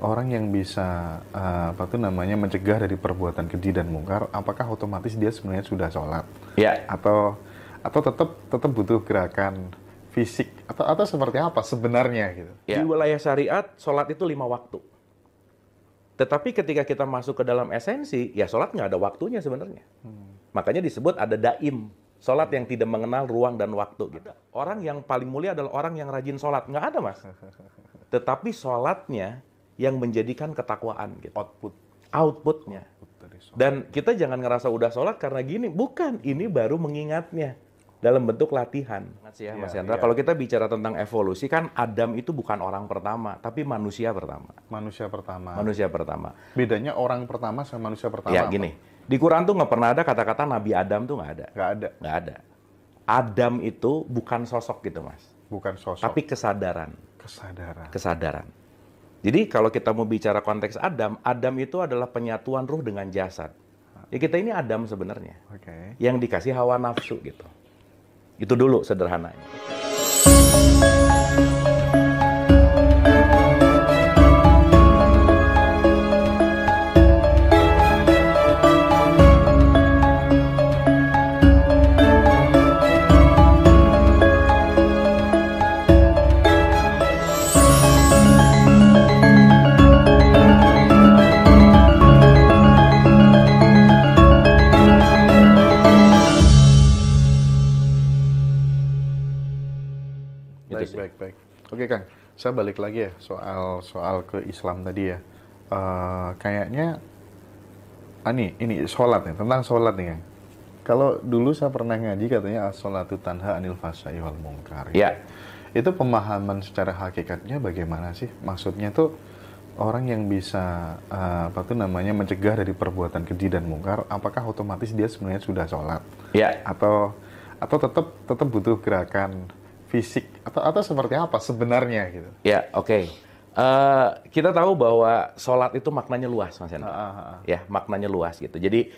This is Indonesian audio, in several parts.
orang yang bisa uh, apa tuh namanya mencegah dari perbuatan keji dan mungkar, apakah otomatis dia sebenarnya sudah sholat? Ya. Atau atau tetap tetap butuh gerakan fisik atau atau seperti apa sebenarnya gitu? Yeah. Di wilayah syariat, sholat itu lima waktu. Tetapi ketika kita masuk ke dalam esensi, ya sholat nggak ada waktunya sebenarnya. Hmm. Makanya disebut ada daim, sholat yang tidak mengenal ruang dan waktu gitu. Orang yang paling mulia adalah orang yang rajin sholat, nggak ada mas. Tetapi sholatnya yang menjadikan ketakwaan gitu. Output. Outputnya. Output Dan kita jangan ngerasa udah sholat karena gini. Bukan, ini baru mengingatnya dalam bentuk latihan. ya, Mas ya, Ya. Kalau kita bicara tentang evolusi kan Adam itu bukan orang pertama, tapi manusia pertama. Manusia pertama. Manusia pertama. Bedanya orang pertama sama manusia pertama. Ya gini, di Quran tuh nggak pernah ada kata-kata Nabi Adam tuh nggak ada. Nggak ada. Nggak ada. Adam itu bukan sosok gitu Mas. Bukan sosok. Tapi kesadaran. Kesadaran. Kesadaran. Jadi kalau kita mau bicara konteks Adam, Adam itu adalah penyatuan ruh dengan jasad. Ya kita ini Adam sebenarnya. Okay. Yang dikasih hawa nafsu gitu. Itu dulu sederhananya. saya balik lagi ya soal soal ke Islam tadi ya. Uh, kayaknya ah, nih, ini sholat nih tentang sholat nih. Ya. Kalau dulu saya pernah ngaji katanya as-sholatu tanha anil fasai wal munkar. Ya. Itu pemahaman secara hakikatnya bagaimana sih? Maksudnya tuh orang yang bisa uh, apa tuh namanya mencegah dari perbuatan keji dan mungkar, apakah otomatis dia sebenarnya sudah sholat? Ya. Atau atau tetap tetap butuh gerakan fisik atau atau seperti apa sebenarnya gitu? Ya, oke. Okay. Uh, eh, kita tahu bahwa sholat itu maknanya luas, Mas Hendra. Uh, uh, uh. Ya, maknanya luas gitu. Jadi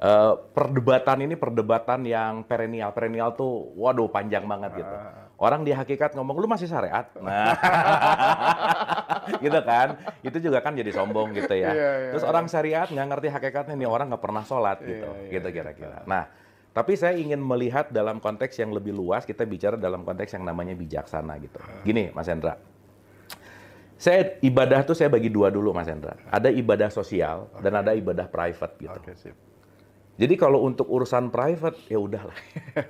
uh, perdebatan ini perdebatan yang perennial. Perennial tuh, waduh, panjang banget gitu. Orang di hakikat ngomong, lu masih syariat? Nah, gitu kan? Itu juga kan jadi sombong gitu ya. Yeah, yeah, Terus yeah. orang syariat nggak ngerti hakikatnya, nih orang nggak pernah sholat iya, gitu, iya, gitu iya, kira-kira. Nah tapi saya ingin melihat dalam konteks yang lebih luas, kita bicara dalam konteks yang namanya bijaksana gitu. Ah. Gini, Mas Hendra. Saya ibadah tuh saya bagi dua dulu, Mas Hendra. Ah. Ada ibadah sosial okay. Ah. dan ada ibadah private gitu. Okay, sip. Jadi kalau untuk urusan private ya udahlah.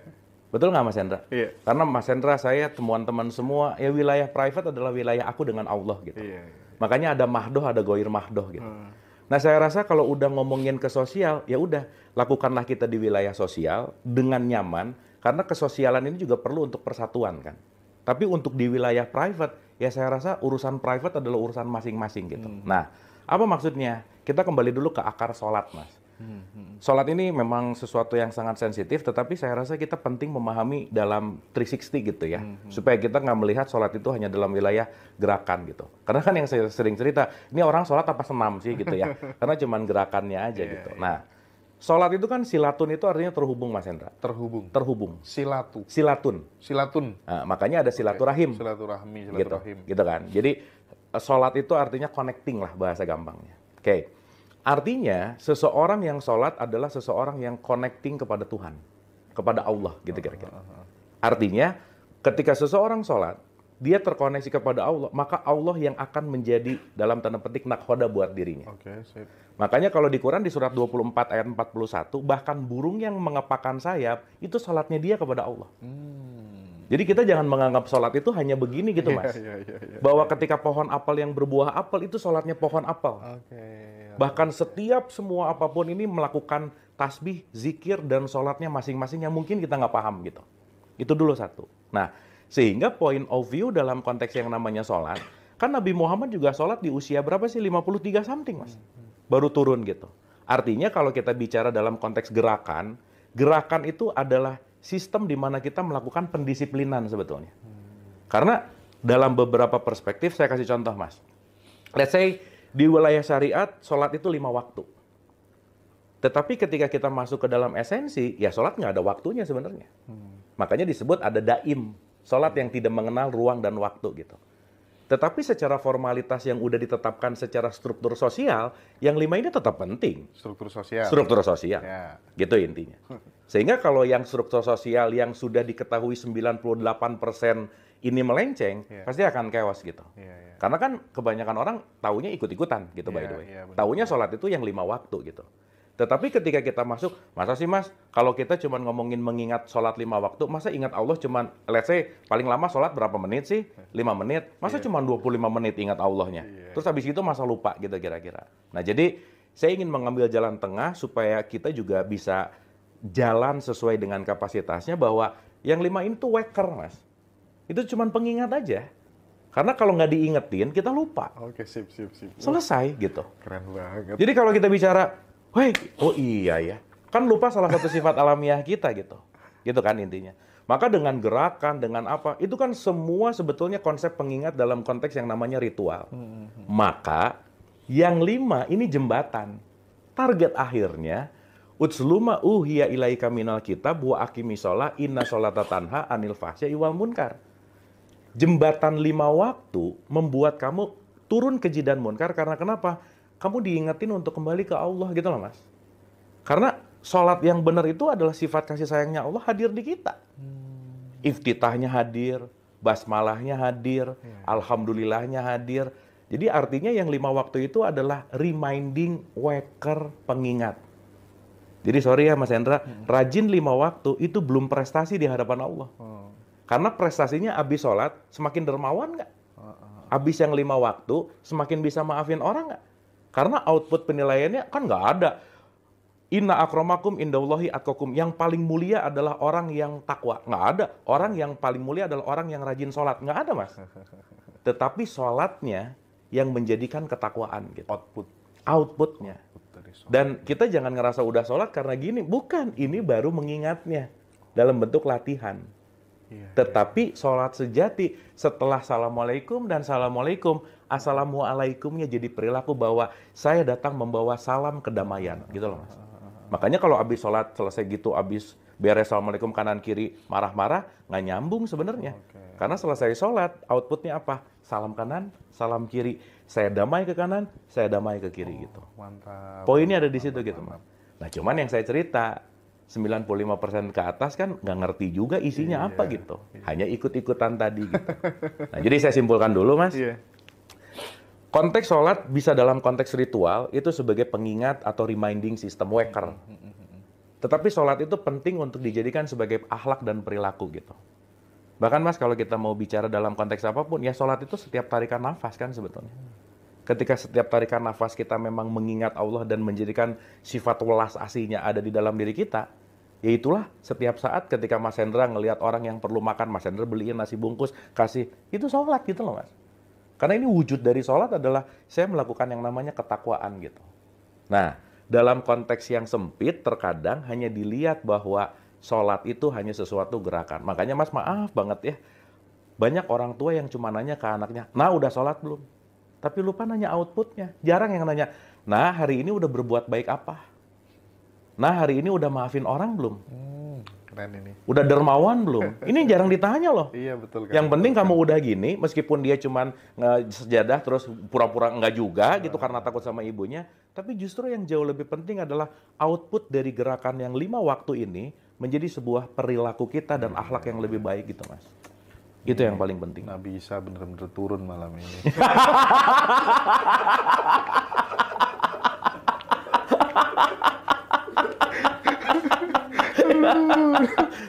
Betul nggak Mas Hendra? Iya. Karena Mas Hendra saya temuan teman semua ya wilayah private adalah wilayah aku dengan Allah gitu. Iya, iya. Makanya ada mahdoh ada goir mahdoh gitu. Hmm. Nah, saya rasa kalau udah ngomongin ke sosial, ya udah lakukanlah kita di wilayah sosial dengan nyaman karena kesosialan ini juga perlu untuk persatuan kan. Tapi untuk di wilayah private, ya saya rasa urusan private adalah urusan masing-masing gitu. Hmm. Nah, apa maksudnya? Kita kembali dulu ke akar sholat, Mas. Sholat ini memang sesuatu yang sangat sensitif, tetapi saya rasa kita penting memahami dalam 360 gitu ya, hmm, hmm. supaya kita nggak melihat sholat itu hanya dalam wilayah gerakan gitu. Karena kan yang saya sering cerita, ini orang sholat apa senam sih gitu ya, karena cuman gerakannya aja yeah, gitu. Iya. Nah, Sholat itu kan silatun itu artinya terhubung Mas Hendra. Terhubung. Terhubung. Silatu. Silatun. Silatun. Nah, makanya ada silaturahim. Silaturahmi, gitu. silaturahim. Gitu, gitu kan. Jadi eh, sholat itu artinya connecting lah bahasa gampangnya. Oke. Okay. Artinya, seseorang yang sholat adalah seseorang yang connecting kepada Tuhan, kepada Allah, gitu uh-huh, kira-kira. Uh-huh. Artinya, ketika seseorang sholat, dia terkoneksi kepada Allah, maka Allah yang akan menjadi dalam tanda petik nakhoda buat dirinya. Oke, sip. Makanya kalau di Quran di surat 24 ayat 41, bahkan burung yang mengepakkan sayap, itu sholatnya dia kepada Allah. Hmm. Jadi kita jangan menganggap sholat itu hanya begini gitu, iya, Mas. Yeah, yeah, yeah, yeah, Bahwa ketika pohon apel yang berbuah apel, itu sholatnya pohon apel. Okay. Iya. Bahkan setiap semua apapun ini melakukan tasbih, zikir, dan sholatnya masing-masing yang mungkin kita nggak paham gitu. Itu dulu satu. Nah, sehingga point of view dalam konteks yang namanya sholat, kan Nabi Muhammad juga sholat di usia berapa sih? 53 something mas. Baru turun gitu. Artinya kalau kita bicara dalam konteks gerakan, gerakan itu adalah sistem di mana kita melakukan pendisiplinan sebetulnya. Karena dalam beberapa perspektif, saya kasih contoh mas. Let's say di wilayah syariat, sholat itu lima waktu. Tetapi ketika kita masuk ke dalam esensi, ya sholat nggak ada waktunya sebenarnya. Hmm. Makanya disebut ada daim, sholat yang tidak mengenal ruang dan waktu gitu. Tetapi secara formalitas yang udah ditetapkan secara struktur sosial, yang lima ini tetap penting. Struktur sosial. Struktur sosial. Ya. Gitu intinya. Sehingga kalau yang struktur sosial yang sudah diketahui 98% persen ini melenceng, yeah. pasti akan kewas gitu. Yeah, yeah. Karena kan kebanyakan orang taunya ikut-ikutan gitu yeah, by the iya, way. Yeah, iya, taunya sholat itu yang lima waktu gitu. Tetapi ketika kita masuk, masa sih mas, kalau kita cuma ngomongin mengingat sholat lima waktu, masa ingat Allah cuma, let's say, paling lama sholat berapa menit sih? Lima menit. Masa yeah. cuma 25 menit ingat Allahnya? Yeah. Terus habis itu masa lupa gitu kira-kira. Nah jadi, saya ingin mengambil jalan tengah supaya kita juga bisa jalan sesuai dengan kapasitasnya bahwa yang lima ini tuh waker mas itu cuma pengingat aja. Karena kalau nggak diingetin, kita lupa. Oke, sip, sip, sip. Selesai, gitu. Keren banget. Jadi kalau kita bicara, Woi, oh iya ya. Kan lupa salah satu sifat alamiah kita, gitu. Gitu kan intinya. Maka dengan gerakan, dengan apa, itu kan semua sebetulnya konsep pengingat dalam konteks yang namanya ritual. Hmm. Maka, yang lima ini jembatan. Target akhirnya, Utsluma uhiya ilaika minal kitab wa akimi sholah inna sholata tanha anil fahsya iwal munkar jembatan lima waktu membuat kamu turun ke jidan munkar karena kenapa? Kamu diingetin untuk kembali ke Allah gitu loh mas. Karena sholat yang benar itu adalah sifat kasih sayangnya Allah hadir di kita. Hmm. Iftitahnya hadir, basmalahnya hadir, iya. alhamdulillahnya hadir. Jadi artinya yang lima waktu itu adalah reminding, waker, pengingat. Jadi sorry ya Mas Hendra, hmm. rajin lima waktu itu belum prestasi di hadapan Allah. Oh. Karena prestasinya abis sholat semakin dermawan nggak? Abis yang lima waktu semakin bisa maafin orang nggak? Karena output penilaiannya kan nggak ada. Inna akromakum indaulohi atkokum. Yang paling mulia adalah orang yang takwa. Nggak ada. Orang yang paling mulia adalah orang yang rajin sholat. Nggak ada, Mas. Tetapi sholatnya yang menjadikan ketakwaan. Gitu. Output. Outputnya. Dan kita jangan ngerasa udah sholat karena gini. Bukan. Ini baru mengingatnya. Dalam bentuk latihan. Iya, iya. Tetapi sholat sejati setelah Assalamualaikum dan Assalamualaikum, Assalamualaikumnya jadi perilaku bahwa saya datang membawa salam kedamaian. Gitu loh mas. Makanya kalau abis sholat selesai gitu, abis beres Assalamualaikum kanan kiri, marah-marah, nggak nyambung sebenarnya. Karena selesai sholat, outputnya apa? Salam kanan, salam kiri. Saya damai ke kanan, saya damai ke kiri oh, gitu. Mantap. Poinnya ada di situ mantap, gitu. Mas. Nah cuman yang saya cerita, 95% ke atas kan nggak ngerti juga isinya yeah, apa iya. gitu. Iya. Hanya ikut-ikutan tadi gitu. Nah, jadi saya simpulkan dulu, Mas. Yeah. Konteks sholat bisa dalam konteks ritual, itu sebagai pengingat atau reminding sistem waker. Hmm, hmm, hmm, Tetapi sholat itu penting untuk dijadikan sebagai akhlak dan perilaku gitu. Bahkan mas kalau kita mau bicara dalam konteks apapun, ya sholat itu setiap tarikan nafas kan sebetulnya ketika setiap tarikan nafas kita memang mengingat Allah dan menjadikan sifat welas asihnya ada di dalam diri kita, yaitulah setiap saat ketika Mas Hendra ngelihat orang yang perlu makan, Mas Hendra beliin nasi bungkus, kasih, itu sholat gitu loh mas. Karena ini wujud dari sholat adalah saya melakukan yang namanya ketakwaan gitu. Nah, dalam konteks yang sempit terkadang hanya dilihat bahwa sholat itu hanya sesuatu gerakan. Makanya mas maaf banget ya, banyak orang tua yang cuma nanya ke anaknya, nah udah sholat belum? Tapi lupa nanya outputnya. Jarang yang nanya, nah hari ini udah berbuat baik apa? Nah hari ini udah maafin orang belum? Hmm, keren ini. Udah dermawan belum? Ini jarang ditanya loh. Iya betul. Kan? Yang penting kamu udah gini, meskipun dia cuma sejadah terus pura-pura enggak juga iya. gitu karena takut sama ibunya. Tapi justru yang jauh lebih penting adalah output dari gerakan yang lima waktu ini menjadi sebuah perilaku kita dan hmm. akhlak yang lebih baik gitu mas. Itu yang paling penting. Nabi Isa benar-benar turun malam ini.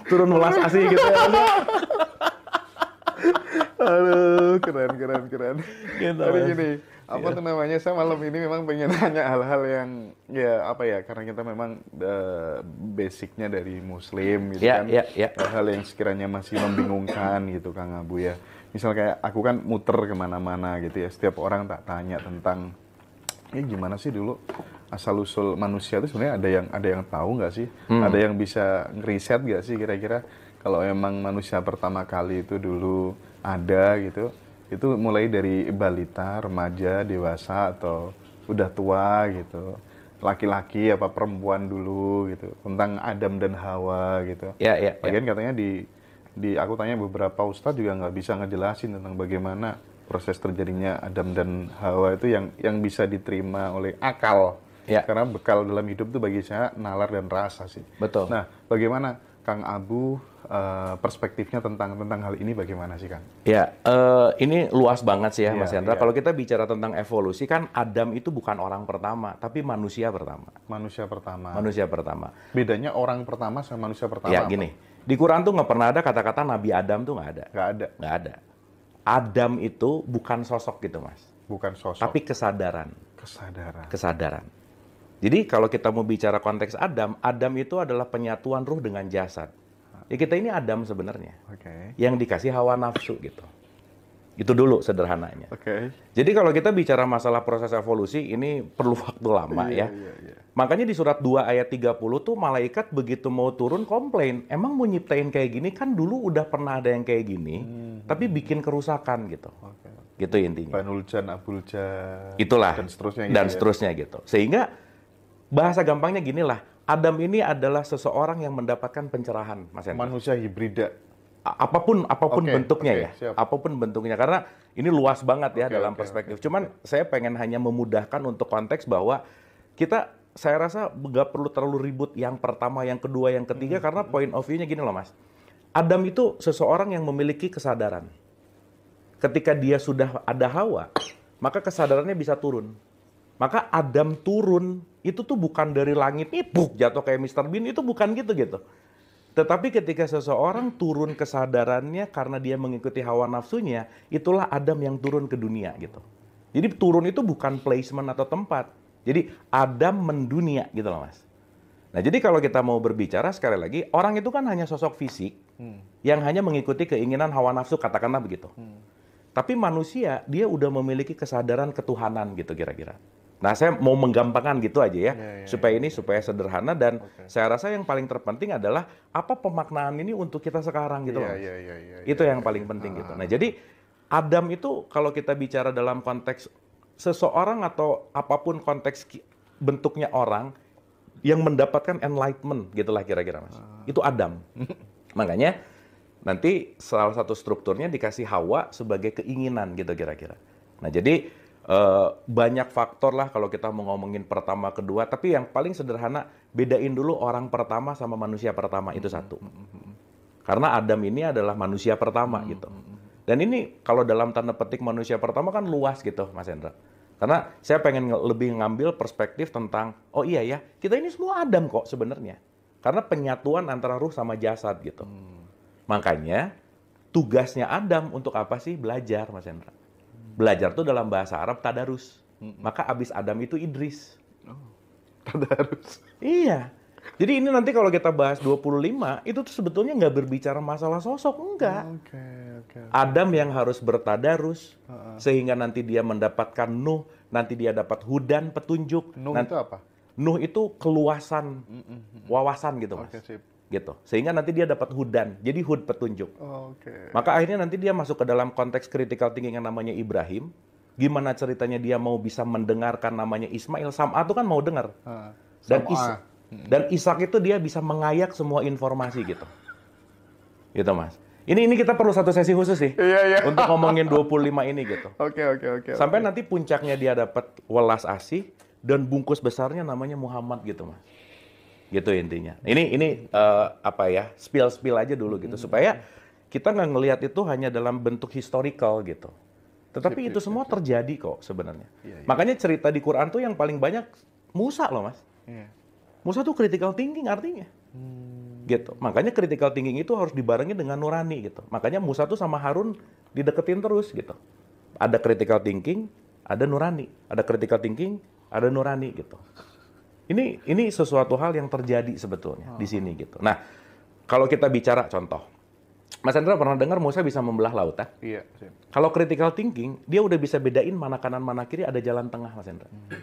turun melas asih gitu ya. Aduh, keren, keren, keren. Gitu, Tapi gini, apa tuh namanya saya malam ini memang pengen nanya hal-hal yang ya apa ya karena kita memang uh, basicnya dari muslim gitu yeah, kan yeah, yeah. hal-hal yang sekiranya masih membingungkan gitu Kang Abu ya misal kayak aku kan muter kemana-mana gitu ya setiap orang tak tanya tentang ini eh, gimana sih dulu asal usul manusia itu sebenarnya ada yang ada yang tahu nggak sih hmm. ada yang bisa ngeriset nggak sih kira-kira kalau emang manusia pertama kali itu dulu ada gitu itu mulai dari balita, remaja, dewasa atau udah tua gitu. Laki-laki apa perempuan dulu gitu. Tentang Adam dan Hawa gitu. iya ya. Bagian ya. ya. katanya di di aku tanya beberapa ustadz juga nggak bisa ngejelasin tentang bagaimana proses terjadinya Adam dan Hawa itu yang yang bisa diterima oleh akal. Ya. Karena bekal dalam hidup itu bagi saya nalar dan rasa sih. Betul. Nah, bagaimana Kang Abu uh, perspektifnya tentang tentang hal ini bagaimana sih Kang? Ya, uh, ini luas banget sih ya iya, Mas Yandra. Yeah. Kalau kita bicara tentang evolusi kan Adam itu bukan orang pertama, tapi manusia pertama. Manusia pertama. Manusia pertama. Bedanya orang pertama sama manusia pertama. Ya gini, di Quran tuh nggak pernah ada kata-kata Nabi Adam tuh nggak ada. Nggak ada. Nggak ada. Adam itu bukan sosok gitu Mas. Bukan sosok. Tapi kesadaran. Kesadaran. Kesadaran. Jadi kalau kita mau bicara konteks Adam, Adam itu adalah penyatuan ruh dengan jasad. Ya kita ini Adam sebenarnya. Okay. Yang dikasih hawa nafsu gitu. Itu dulu sederhananya. Okay. Jadi kalau kita bicara masalah proses evolusi ini perlu waktu lama yeah, ya. Yeah, yeah. Makanya di surat 2 ayat 30 tuh malaikat begitu mau turun komplain, emang mau nyiptain kayak gini kan dulu udah pernah ada yang kayak gini, hmm. tapi bikin kerusakan gitu. Okay. Gitu intinya. Panuljan, Abuljan, dan seterusnya dan gitu ya. seterusnya gitu. Sehingga bahasa gampangnya gini lah, Adam ini adalah seseorang yang mendapatkan pencerahan, Mas Hendra. Manusia hibrida. Apapun apapun okay, bentuknya okay, ya, siap. apapun bentuknya karena ini luas banget ya okay, dalam okay, perspektif. Okay. Cuman saya pengen hanya memudahkan untuk konteks bahwa kita saya rasa nggak perlu terlalu ribut yang pertama, yang kedua, yang ketiga hmm. karena point of view-nya gini loh Mas. Adam itu seseorang yang memiliki kesadaran. Ketika dia sudah ada Hawa, maka kesadarannya bisa turun. Maka Adam turun itu tuh bukan dari langit itu buk jatuh kayak Mr. Bean itu bukan gitu gitu. Tetapi ketika seseorang turun kesadarannya karena dia mengikuti hawa nafsunya, itulah Adam yang turun ke dunia gitu. Jadi turun itu bukan placement atau tempat. Jadi Adam mendunia gitu loh mas. Nah jadi kalau kita mau berbicara sekali lagi, orang itu kan hanya sosok fisik hmm. yang hanya mengikuti keinginan hawa nafsu katakanlah begitu. Hmm. Tapi manusia dia udah memiliki kesadaran ketuhanan gitu kira-kira. Nah, saya mau menggampangkan gitu aja ya, ya, ya supaya ya, ini supaya sederhana dan okay. saya rasa yang paling terpenting adalah apa pemaknaan ini untuk kita sekarang gitu ya, loh. Ya, ya, ya, itu ya, yang ya, paling ya. penting gitu. ah. gitu. Nah, jadi Adam itu kalau kita bicara dalam konteks seseorang atau apapun konteks bentuknya orang yang mendapatkan enlightenment gitulah kira-kira Mas. Ah. Itu Adam. Makanya nanti salah satu strukturnya dikasih Hawa sebagai keinginan gitu kira-kira. Nah, jadi Uh, banyak faktor lah kalau kita mau ngomongin pertama kedua tapi yang paling sederhana bedain dulu orang pertama sama manusia pertama itu hmm, satu hmm, hmm, karena Adam ini adalah manusia pertama gitu dan ini kalau dalam tanda petik manusia pertama kan luas gitu Mas Hendra karena saya pengen lebih ngambil perspektif tentang oh iya ya kita ini semua Adam kok sebenarnya karena penyatuan antara ruh sama jasad gitu makanya tugasnya Adam untuk apa sih belajar Mas Hendra belajar tuh dalam bahasa Arab tadarus. Hmm. Maka abis Adam itu Idris. Oh, tadarus. Iya. Jadi ini nanti kalau kita bahas 25, itu tuh sebetulnya nggak berbicara masalah sosok, enggak. Okay, okay, okay. Adam yang harus bertadarus, uh -uh. sehingga nanti dia mendapatkan Nuh, nanti dia dapat hudan, petunjuk. Nuh nanti, itu apa? Nuh itu keluasan, mm -mm. wawasan gitu, Mas. Okay, sip gitu sehingga nanti dia dapat hudan jadi hud petunjuk oh, okay. maka akhirnya nanti dia masuk ke dalam konteks kritikal thinking yang namanya Ibrahim gimana ceritanya dia mau bisa mendengarkan namanya Ismail Sam'a itu kan mau dengar ah, dan Isa hmm. dan Ishak itu dia bisa mengayak semua informasi gitu gitu mas ini ini kita perlu satu sesi khusus sih. Iya, iya. Untuk ngomongin 25 ini gitu. Oke, oke, oke. Sampai okay. nanti puncaknya dia dapat welas asih dan bungkus besarnya namanya Muhammad gitu, Mas gitu intinya ini ini uh, apa ya spill spill aja dulu gitu hmm. supaya kita nggak ngelihat itu hanya dalam bentuk historical gitu tetapi itu semua terjadi kok sebenarnya ya, ya. makanya cerita di Quran tuh yang paling banyak Musa loh mas ya. Musa tuh critical thinking artinya hmm. gitu makanya critical thinking itu harus dibarengi dengan nurani gitu makanya Musa tuh sama Harun dideketin terus gitu ada critical thinking ada nurani ada critical thinking ada nurani gitu ini ini sesuatu hal yang terjadi sebetulnya oh. di sini gitu. Nah, kalau kita bicara contoh, Mas Hendra pernah dengar Musa bisa membelah laut, ya? Iya. Kalau critical thinking, dia udah bisa bedain mana kanan mana kiri ada jalan tengah, Mas Hendra. Hmm.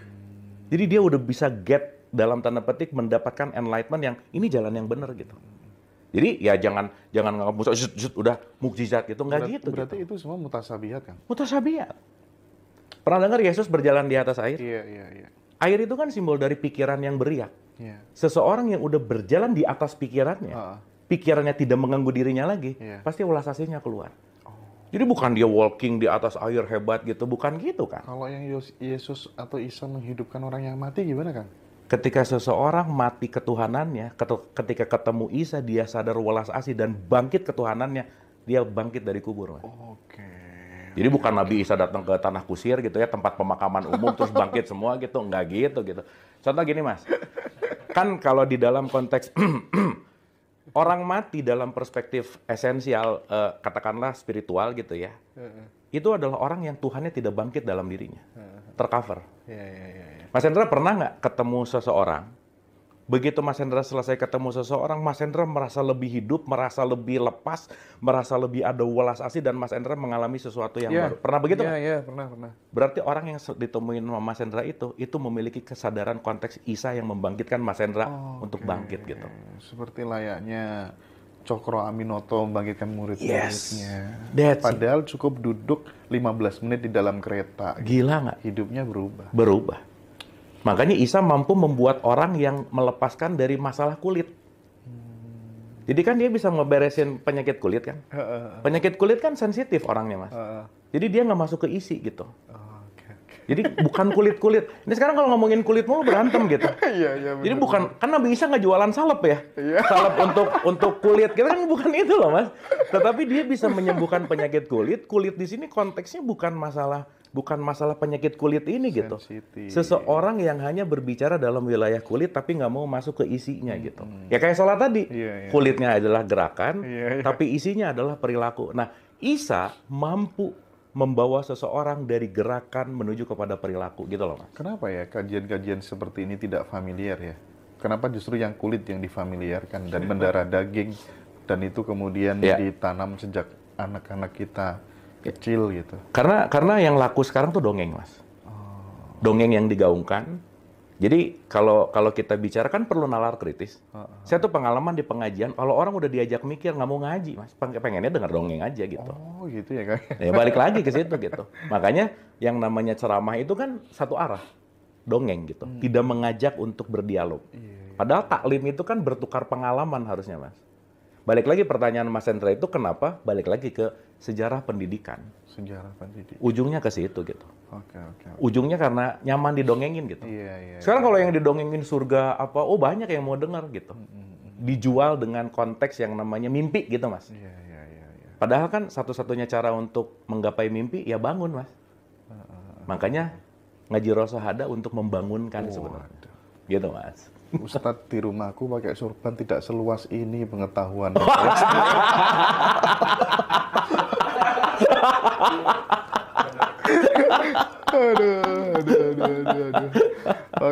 Jadi dia udah bisa get dalam tanda petik mendapatkan enlightenment yang ini jalan yang benar gitu. Jadi ya jangan jangan nggak Musa zut, zut, udah mukjizat gitu nggak gitu, gitu. Berarti gitu. itu semua mutasabihat kan? Mutasabihat. Pernah dengar Yesus berjalan di atas air? Iya iya iya. Air itu kan simbol dari pikiran yang beriak. Yeah. Seseorang yang udah berjalan di atas pikirannya, uh. pikirannya tidak mengganggu dirinya lagi, yeah. pasti ulas aslinya keluar. Oh. Jadi bukan dia walking di atas air hebat gitu, bukan gitu kan? Kalau yang Yesus atau Isa menghidupkan orang yang mati gimana kan? Ketika seseorang mati ketuhanannya, ketika ketemu Isa dia sadar welas asih dan bangkit ketuhanannya, dia bangkit dari kubur. Oke. Okay. Iya. Jadi bukan Nabi Isa datang ke tanah kusir gitu ya, tempat pemakaman umum terus bangkit semua gitu, nggak gitu gitu. Contoh gini mas, kan kalau di dalam konteks orang mati dalam perspektif esensial, eh, katakanlah spiritual gitu ya, itu adalah orang yang Tuhannya tidak bangkit dalam dirinya, tercover. Iya, iya, mas Hendra pernah nggak ketemu seseorang Begitu Mas Hendra selesai ketemu seseorang, Mas Hendra merasa lebih hidup, merasa lebih lepas, merasa lebih ada welas asih dan Mas Hendra mengalami sesuatu yang yeah. baru. Pernah begitu? Iya, yeah, yeah, pernah, pernah. Berarti orang yang ditemuin sama Mas Hendra itu itu memiliki kesadaran konteks Isa yang membangkitkan Mas Hendra okay. untuk bangkit gitu. Seperti layaknya Cokro Aminoto membangkitkan murid-muridnya. Yes, Padahal cukup duduk 15 menit di dalam kereta. Gitu. Gila nggak? Hidupnya berubah. Berubah. Makanya Isa mampu membuat orang yang melepaskan dari masalah kulit. Hmm. Jadi kan dia bisa ngeberesin penyakit kulit kan. Penyakit kulit kan sensitif orangnya mas. Jadi dia nggak masuk ke isi gitu. Oh, Jadi bukan kulit-kulit. Ini sekarang kalau ngomongin kulit mulu berantem gitu. Iya, iya, Jadi bukan, kan Nabi Isa nggak jualan salep ya. Iya. Salep untuk untuk kulit. Kita gitu kan bukan itu loh mas. Tetapi dia bisa menyembuhkan penyakit kulit. Kulit di sini konteksnya bukan masalah bukan masalah penyakit kulit ini gitu. Seseorang yang hanya berbicara dalam wilayah kulit tapi nggak mau masuk ke isinya hmm. gitu. Ya kayak sholat tadi, yeah, yeah. kulitnya adalah gerakan, yeah, yeah. tapi isinya adalah perilaku. Nah, Isa mampu membawa seseorang dari gerakan menuju kepada perilaku gitu loh Kenapa ya kajian-kajian seperti ini tidak familiar ya? Kenapa justru yang kulit yang difamiliarkan dan mendarah daging dan itu kemudian yeah. ditanam sejak anak-anak kita kecil gitu. Karena karena yang laku sekarang tuh dongeng, Mas. Oh. Dongeng yang digaungkan. Jadi kalau kalau kita bicara kan perlu nalar kritis. Saya tuh pengalaman di pengajian, kalau orang udah diajak mikir nggak mau ngaji, mas, pengennya dengar dongeng aja gitu. Oh gitu ya Kang. Ya balik lagi ke situ gitu. Makanya yang namanya ceramah itu kan satu arah, dongeng gitu. Hmm. Tidak mengajak untuk berdialog. Iya, iya. Padahal taklim itu kan bertukar pengalaman harusnya mas. Balik lagi pertanyaan Mas Hendra itu kenapa? Balik lagi ke sejarah pendidikan. Sejarah pendidikan. Ujungnya ke situ gitu. Oke, okay, oke. Ujungnya karena nyaman didongengin gitu. Iya, iya, iya. Sekarang kalau yang didongengin surga apa, oh banyak yang mau dengar gitu. Mm, mm, mm. Dijual dengan konteks yang namanya mimpi gitu, Mas. Iya, iya, iya, iya. Padahal kan satu-satunya cara untuk menggapai mimpi ya bangun, Mas. Uh, uh, uh, Makanya ngaji rosohada untuk membangunkan oh, sebenarnya. Aduh. Gitu, Mas. Ustadz di rumahku pakai surban tidak seluas ini pengetahuan. aduh, aduh, aduh, aduh, aduh. Oke.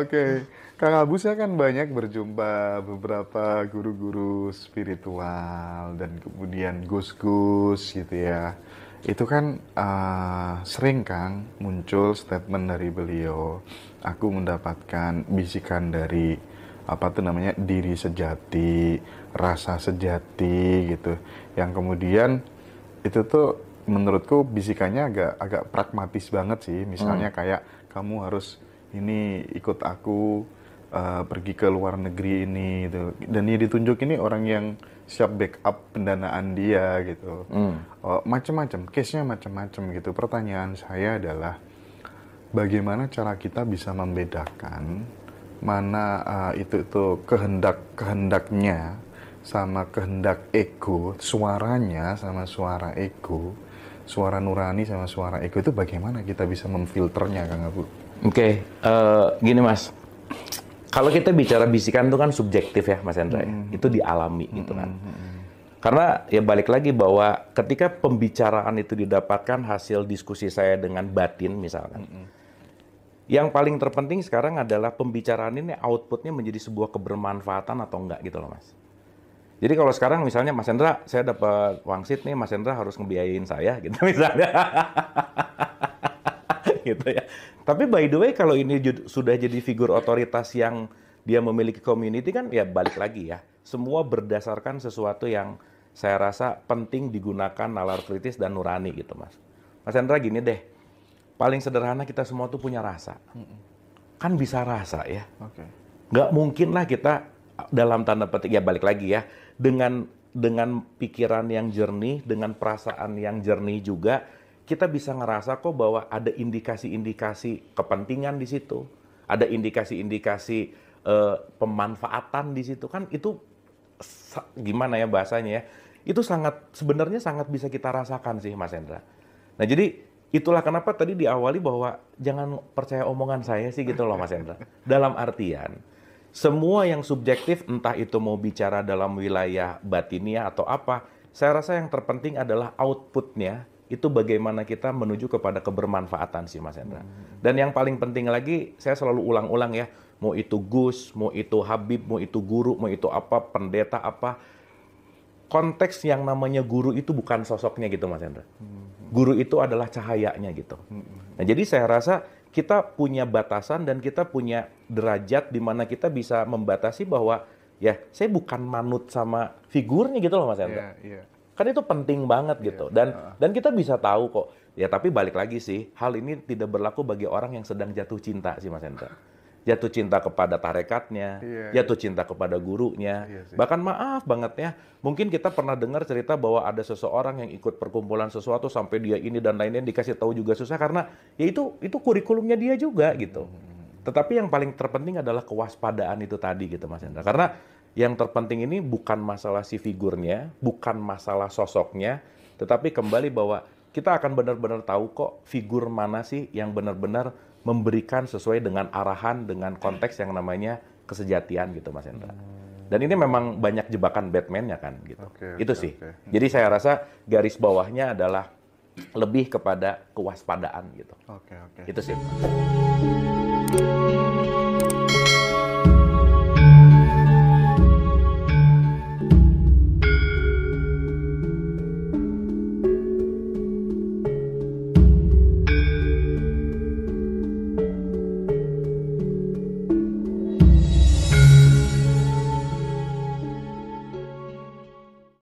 Okay. Kang saya kan banyak berjumpa beberapa guru-guru spiritual dan kemudian gus-gus gitu ya. Itu kan uh, sering Kang muncul statement dari beliau, aku mendapatkan bisikan dari apa tuh namanya diri sejati, rasa sejati gitu. Yang kemudian itu tuh menurutku bisikannya agak agak pragmatis banget sih. Misalnya hmm. kayak kamu harus ini ikut aku uh, pergi ke luar negeri ini gitu. Dan dia ditunjuk ini orang yang siap backup pendanaan dia gitu. Hmm. Uh, oh, macam-macam, case-nya macam-macam gitu. Pertanyaan saya adalah bagaimana cara kita bisa membedakan mana uh, itu itu kehendak kehendaknya sama kehendak ego suaranya sama suara ego suara nurani sama suara ego itu bagaimana kita bisa memfilternya Kang Abu? Oke, okay, uh, eh, gini Mas. Kalau kita bicara bisikan itu kan subjektif ya Mas Hendra ya. Hmm, hmm. Itu dialami hmm. gitu kan. Hmm, hmm, hmm. Karena ya balik lagi bahwa ketika pembicaraan itu didapatkan hasil diskusi saya dengan batin misalkan. Hmm. Yang paling terpenting sekarang adalah pembicaraan ini outputnya menjadi sebuah kebermanfaatan atau enggak gitu loh Mas. Jadi kalau sekarang misalnya Mas Hendra, saya dapat wangsit nih, Mas Hendra harus ngebiayain saya gitu misalnya. gitu ya. Tapi by the way kalau ini sudah jadi figur otoritas yang dia memiliki community kan ya balik lagi ya. Semua berdasarkan sesuatu yang saya rasa penting digunakan nalar kritis dan nurani gitu Mas. Mas Hendra gini deh. Paling sederhana kita semua tuh punya rasa. Kan bisa rasa ya. Oke. Okay. Nggak mungkin lah kita dalam tanda petik ya balik lagi ya dengan dengan pikiran yang jernih, dengan perasaan yang jernih juga, kita bisa ngerasa kok bahwa ada indikasi-indikasi kepentingan di situ, ada indikasi-indikasi uh, pemanfaatan di situ kan itu gimana ya bahasanya ya, itu sangat sebenarnya sangat bisa kita rasakan sih Mas Hendra. Nah jadi itulah kenapa tadi diawali bahwa jangan percaya omongan saya sih gitu loh Mas Hendra. Dalam artian semua yang subjektif entah itu mau bicara dalam wilayah batinia atau apa, saya rasa yang terpenting adalah outputnya itu bagaimana kita menuju kepada kebermanfaatan sih Mas Hendra. Dan yang paling penting lagi, saya selalu ulang-ulang ya, mau itu Gus, mau itu Habib, mau itu guru, mau itu apa, pendeta apa, konteks yang namanya guru itu bukan sosoknya gitu Mas Hendra. Guru itu adalah cahayanya gitu. Nah jadi saya rasa kita punya batasan dan kita punya derajat di mana kita bisa membatasi bahwa ya saya bukan manut sama figurnya gitu loh Mas Hendra. Yeah, yeah. Kan itu penting banget yeah, gitu dan uh. dan kita bisa tahu kok. Ya tapi balik lagi sih, hal ini tidak berlaku bagi orang yang sedang jatuh cinta sih Mas Hendra jatuh cinta kepada tarekatnya, yeah, jatuh yeah. cinta kepada gurunya. Yeah, Bahkan maaf banget ya, mungkin kita pernah dengar cerita bahwa ada seseorang yang ikut perkumpulan sesuatu sampai dia ini dan lain-lain dikasih tahu juga susah karena ya itu itu kurikulumnya dia juga gitu. Hmm. Tetapi yang paling terpenting adalah kewaspadaan itu tadi gitu Mas Hendra. Karena yang terpenting ini bukan masalah si figurnya, bukan masalah sosoknya, tetapi kembali bahwa kita akan benar-benar tahu kok figur mana sih yang benar-benar memberikan sesuai dengan arahan dengan konteks yang namanya kesejatian gitu Mas Hendra. Hmm. Dan ini memang banyak jebakan Batman-nya kan gitu. Okay, Itu sih. Okay. Jadi saya rasa garis bawahnya adalah lebih kepada kewaspadaan gitu. Oke, okay, oke. Okay. Itu sih.